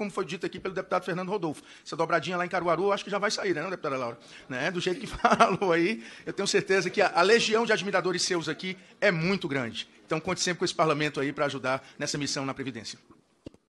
como foi dito aqui pelo deputado Fernando Rodolfo. Essa dobradinha lá em Caruaru, acho que já vai sair, né, né, deputada Laura? Né? Do jeito que falou aí, eu tenho certeza que a, a legião de admiradores seus aqui é muito grande. Então, conte sempre com esse parlamento aí para ajudar nessa missão na Previdência.